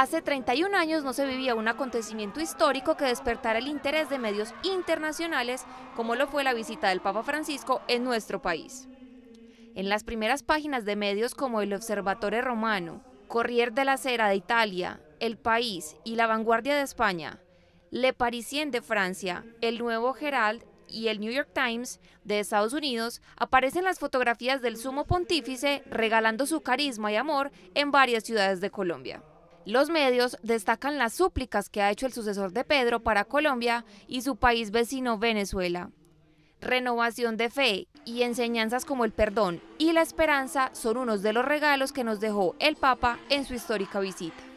Hace 31 años no se vivía un acontecimiento histórico que despertara el interés de medios internacionales como lo fue la visita del Papa Francisco en nuestro país. En las primeras páginas de medios como el Observatorio Romano, Corrier de la Cera de Italia, El País y La Vanguardia de España, Le Parisien de Francia, El Nuevo Herald y el New York Times de Estados Unidos aparecen las fotografías del sumo pontífice regalando su carisma y amor en varias ciudades de Colombia. Los medios destacan las súplicas que ha hecho el sucesor de Pedro para Colombia y su país vecino Venezuela. Renovación de fe y enseñanzas como el perdón y la esperanza son unos de los regalos que nos dejó el Papa en su histórica visita.